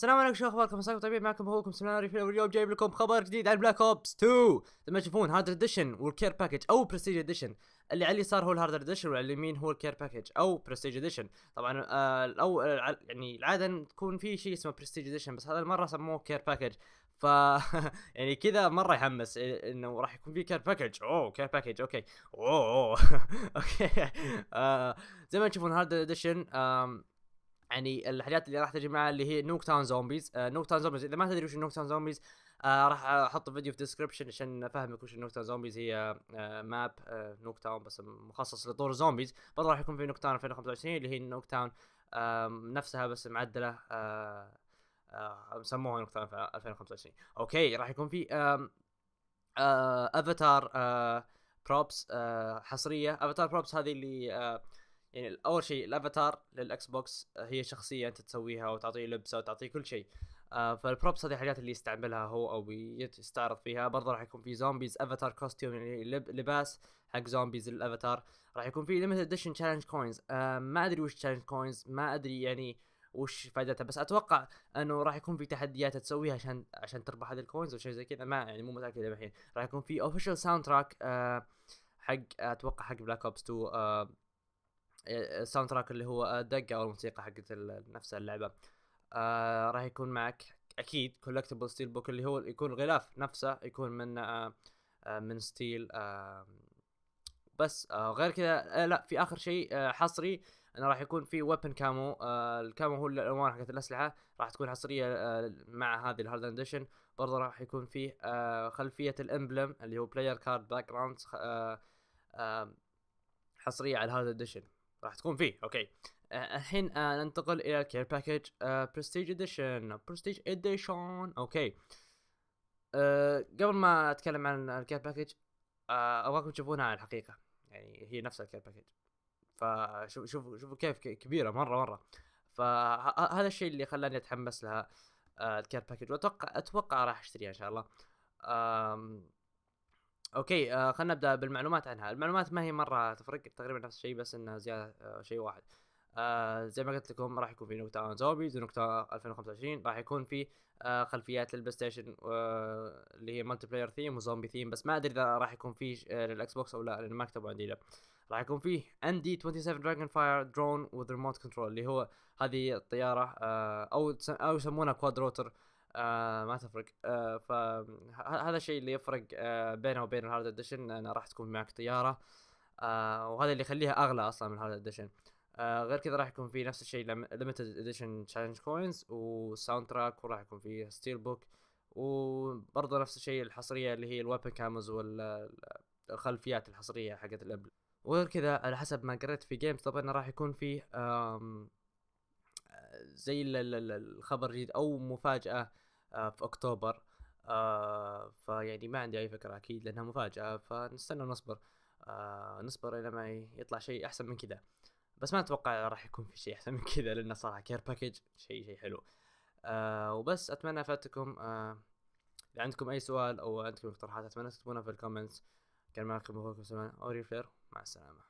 السلام عليكم شو اخباركم مساكم طيبين معكم اخوكم سلمان ريفيل واليوم جايب لكم خبر جديد عن بلاك اوبس 2 زي ما تشوفون هارد اديشن والكير باكج او برستيج اديشن اللي على اليسار هو الهارد اديشن واللي على اليمين هو الكير باكج او برستيج اديشن طبعا آه الاول آه، يعني العاده تكون في شيء اسمه برستيج اديشن بس هذا المره سموه كير باكج ف يعني كذا مره يحمس آه، انه راح يكون في كير باكج اوه كير باكج اوكي اوه اوكي آه زي ما تشوفون هارد اديشن آه يعني الحاجات اللي راح تجي معها اللي هي نوك تاون زومبيز آه نوك تاون زومبيز اذا ما تدري وش نوك تاون زومبيز آه راح احط فيديو في الديسكربشن عشان افهمك وش نوك تاون زومبيز هي آه ماب آه نوك تاون بس مخصص لطور زومبيز برضه راح يكون في نوك تاون 2025 اللي هي نوك تاون آه نفسها بس معدله آه آه سموها نوك تاون 2025 اوكي راح يكون في آه آه افاتار آه بروبس آه حصريه افاتار بروبس هذه اللي آه يعني اول شيء الافاتار للاكس بوكس آه، هي شخصيه انت تسويها وتعطيه لبسه وتعطيه كل شيء آه فالبروبس هذه الحاجات اللي يستعملها هو او يستعرض فيها برضه راح يكون في زومبيز افاتار كوستيوم يعني لباس حق زومبيز الافاتار راح يكون في ليمتد اديشن تشالنج كوينز ما ادري وش تشالنج كوينز ما ادري يعني وش فائدتها بس اتوقع انه راح يكون في تحديات تسويها عشان عشان تربح هذه الكوينز او شيء زي كذا ما يعني مو متاكد الحين راح يكون في اوفيشال ساوند تراك حق اتوقع حق بلاك اوبس 2 الساوند آه، تراك اللي هو آه، دقه او الموسيقى حقت نفس اللعبه آه راح يكون معك اكيد كولكتبل ستيل بوك اللي هو يكون الغلاف نفسه يكون من آه, آه، من ستيل آه بس آه غير كذا آه لا في اخر شيء آه حصري انه راح يكون في ويبن كامو آه الكامو هو الالوان حقت الاسلحه راح تكون حصريه آه مع هذه الهارد اديشن برضه راح يكون فيه آه خلفيه الامبلم اللي هو بلاير كارد باك جراوند حصريه على الهارد اديشن راح تكون فيه اوكي الحين آه ننتقل الى الكير باكج برستيج اديشن برستيج اديشن اوكي قبل ما اتكلم عن الكير باكج آه ابغاكم تشوفونها على الحقيقه يعني هي نفس الكير باكج فشوفوا شوفوا شوفوا كيف كبيره مره مره فهذا الشيء اللي خلاني اتحمس لها الكير باكج واتوقع اتوقع راح اشتريها ان شاء الله اوكي آه خلينا نبدا بالمعلومات عنها، المعلومات ما هي مره تفرق تقريبا نفس الشيء بس انها زياده آه شيء واحد. آه زي ما قلت لكم راح يكون في نكتة زومبيز ونكتة 2025 راح يكون في آه خلفيات للبلاي ستيشن آه اللي هي مالتي بلاير ثيم وزومبي ثيم بس ما ادري اذا راح يكون في آه للاكس بوكس او لا لان ما كتبوا عندي له راح يكون فيه اندي 27 دراجون فاير درون وذ ريموت كنترول اللي هو هذه الطياره آه او او يسمونها كوادروتر آه، ما تفرق آه فهذا الشيء اللي يفرق آه بينه وبين الهارد اديشن انا راح تكون معك طياره آه وهذا اللي يخليها اغلى اصلا من الهارد اديشن آه غير كذا راح يكون في نفس الشيء ليمتد اديشن تشالنج كوينز وساوند تراك وراح يكون في ستيل بوك وبرضه نفس الشيء الحصريه اللي هي الويبن كامز والخلفيات الحصريه حقت الابل وغير كذا على حسب ما قريت في جيمز طبعا راح يكون فيه زي الخبر الجديد او مفاجاه آه، في اكتوبر آه، فيعني ما عندي اي فكره اكيد لانها مفاجاه فنستنى ونصبر آه، نصبر الى ما يطلع شيء احسن من كذا بس ما اتوقع راح يكون في شيء احسن من كذا لانه صراحه كير باكج شيء شيء حلو آه وبس اتمنى فاتكم آه اذا عندكم اي سؤال او عندكم اقتراحات اتمنى تكتبونها في الكومنتس كان معكم اخوكم سلمان اوري فلير مع السلامه